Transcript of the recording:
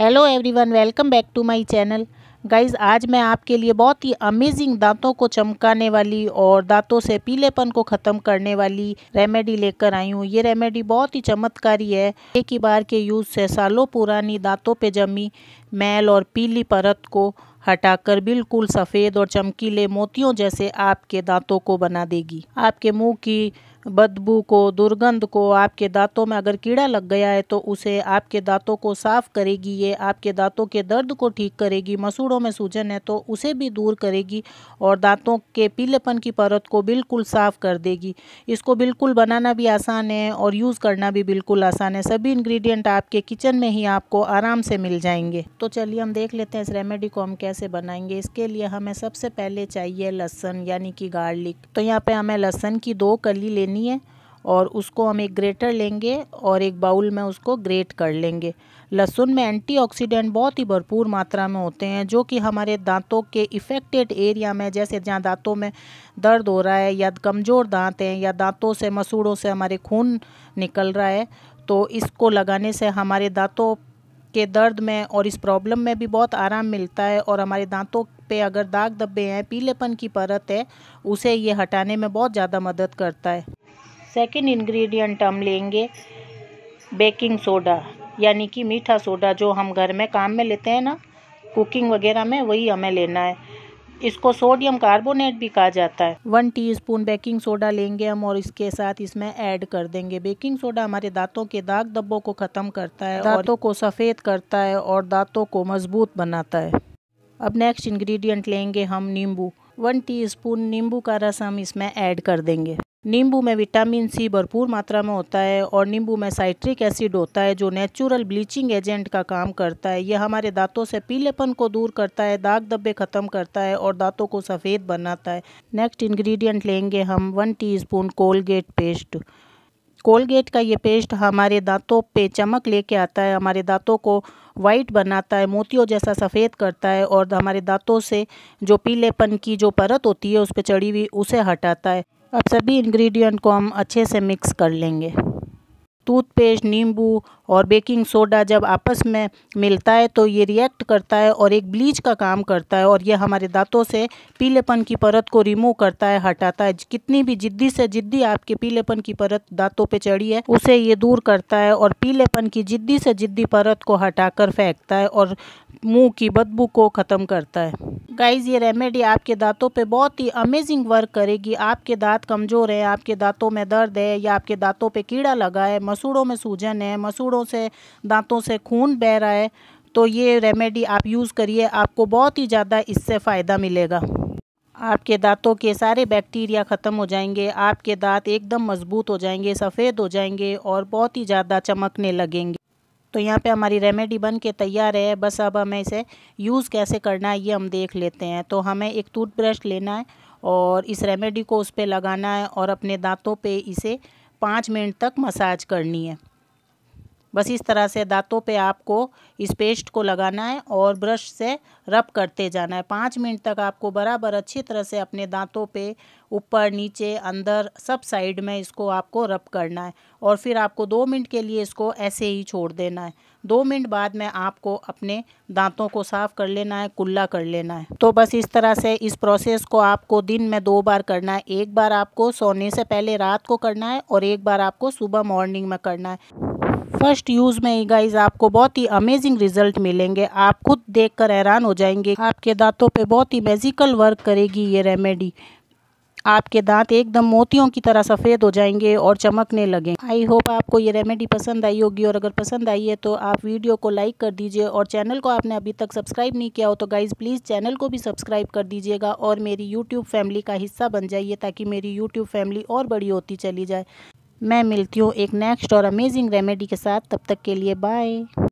hello everyone welcome back to my channel guys आज मैं आपके लिए बहुत ही अमेजिंग दांतों को चमकाने वाली और दांतों से पीलेपन को ख़त्म करने वाली रेमेडी लेकर आई हूँ ये रेमेडी बहुत ही चमत्कारी है एक ही बार के यूज़ से सालों पुरानी दांतों पे जमी मैल और पीली परत को हटाकर बिल्कुल सफ़ेद और चमकीले मोतियों जैसे आपके दांतों को बना देगी आपके मुँह की बदबू को दुर्गंध को आपके दांतों में अगर कीड़ा लग गया है तो उसे आपके दांतों को साफ करेगी ये आपके दांतों के दर्द को ठीक करेगी मसूड़ों में सूजन है तो उसे भी दूर करेगी और दांतों के पीलेपन की परत को बिल्कुल साफ़ कर देगी इसको बिल्कुल बनाना भी आसान है और यूज़ करना भी बिल्कुल आसान है सभी इन्ग्रीडियंट आपके किचन में ही आपको आराम से मिल जाएंगे तो चलिए हम देख लेते हैं इस रेमेडी को हम कैसे बनाएंगे इसके लिए हमें सबसे पहले चाहिए लहसन यानी कि गार्लिक तो यहाँ पर हमें लहसन की दो कली लेनी लेनी है और उसको हम एक ग्रेटर लेंगे और एक बाउल में उसको ग्रेट कर लेंगे लहसुन में एंटीऑक्सीडेंट बहुत ही भरपूर मात्रा में होते हैं जो कि हमारे दांतों के इफ़ेक्टेड एरिया में जैसे जहाँ दांतों में दर्द हो रहा है या कमज़ोर दांत हैं या दांतों से मसूड़ों से हमारे खून निकल रहा है तो इसको लगाने से हमारे दांतों के दर्द में और इस प्रॉब्लम में भी बहुत आराम मिलता है और हमारे दांतों पे अगर दाग धब्बे हैं पीलेपन की परत है उसे ये हटाने में बहुत ज़्यादा मदद करता है सेकेंड इंग्रेडिएंट हम लेंगे बेकिंग सोडा यानी कि मीठा सोडा जो हम घर में काम में लेते हैं ना कुकिंग वगैरह में वही हमें लेना है इसको सोडियम कार्बोनेट भी कहा जाता है वन टीस्पून बेकिंग सोडा लेंगे हम और इसके साथ इसमें ऐड कर देंगे बेकिंग सोडा हमारे दांतों के दाग दब्बों को ख़त्म करता है दांतों को सफ़ेद करता है और दांतों को मजबूत बनाता है अब नेक्स्ट इंग्रेडिएंट लेंगे हम नींबू वन टीस्पून नींबू का रस हम इसमें ऐड कर देंगे नींबू में विटामिन सी भरपूर मात्रा में होता है और नींबू में साइट्रिक एसिड होता है जो नेचुरल ब्लीचिंग एजेंट का काम करता है यह हमारे दांतों से पीलेपन को दूर करता है दाग धब्बे ख़त्म करता है और दांतों को सफ़ेद बनाता है नेक्स्ट इंग्रेडिएंट लेंगे हम one teaspoon Colgate paste Colgate का ये पेस्ट हमारे दांतों पे चमक लेके आता है हमारे दांतों को वाइट बनाता है मोतियों जैसा सफ़ेद करता है और हमारे दांतों से जो पीलेपन की जो परत होती है उस पर चढ़ी हुई उसे हटाता है अब सभी इंग्रेडिएंट को हम अच्छे से मिक्स कर लेंगे टूथपेस्ट नींबू और बेकिंग सोडा जब आपस में मिलता है तो ये रिएक्ट करता है और एक ब्लीच का काम करता है और ये हमारे दांतों से पीलेपन की परत को रिमूव करता है हटाता है कितनी भी जिद्दी से जिद्दी आपके पीलेपन की परत दांतों पे चढ़ी है उसे ये दूर करता है और पीलेपन की जिद्दी से जिद्दी परत को हटाकर फेंकता है और मुँह की बदबू को ख़त्म करता है गाइज़ ये रेमेडी आपके दांतों पे बहुत ही अमेजिंग वर्क करेगी आपके दांत कमज़ोर हैं आपके दांतों में दर्द है या आपके दांतों पे कीड़ा लगा है मसूड़ों में सूजन है मसूड़ों से दांतों से खून बह रहा है तो ये रेमेडी आप यूज़ करिए आपको बहुत ही ज़्यादा इससे फ़ायदा मिलेगा आपके दांतों के सारे बैक्टीरिया ख़त्म हो जाएंगे आपके दांत एकदम मजबूत हो जाएंगे सफ़ेद हो जाएंगे और बहुत ही ज़्यादा चमकने लगेंगे तो यहाँ पे हमारी रेमेडी बन के तैयार है बस अब हमें इसे यूज़ कैसे करना है ये हम देख लेते हैं तो हमें एक टूथब्रश लेना है और इस रेमेडी को उस पर लगाना है और अपने दांतों पे इसे पाँच मिनट तक मसाज करनी है बस इस तरह से दांतों पे आपको इस पेस्ट को लगाना है और ब्रश से रब करते जाना है पाँच मिनट तक आपको बराबर अच्छी तरह से अपने दांतों पे ऊपर नीचे अंदर सब साइड में इसको आपको रब करना है और फिर आपको दो मिनट के लिए इसको ऐसे ही छोड़ देना है दो मिनट बाद में आपको अपने दांतों को साफ़ कर लेना है कुल्ला कर लेना है तो बस इस तरह से इस प्रोसेस को आपको दिन में दो बार करना है एक बार आपको सोने से पहले रात को करना है और एक बार आपको सुबह मॉर्निंग में करना है फर्स्ट यूज़ में ही गाइज आपको बहुत ही अमेजिंग रिजल्ट मिलेंगे आप खुद देखकर हैरान हो जाएंगे आपके दांतों पे बहुत ही मैजिकल वर्क करेगी ये रेमेडी आपके दांत एकदम मोतियों की तरह सफ़ेद हो जाएंगे और चमकने लगें आई होप आपको ये रेमेडी पसंद आई होगी और अगर पसंद आई है तो आप वीडियो को लाइक कर दीजिए और चैनल को आपने अभी तक सब्सक्राइब नहीं किया हो तो गाइज़ प्लीज़ चैनल को भी सब्सक्राइब कर दीजिएगा और मेरी यूट्यूब फैमिली का हिस्सा बन जाइए ताकि मेरी यूट्यूब फैमिली और बड़ी होती चली जाए मैं मिलती हूँ एक नेक्स्ट और अमेजिंग रेमेडी के साथ तब तक के लिए बाय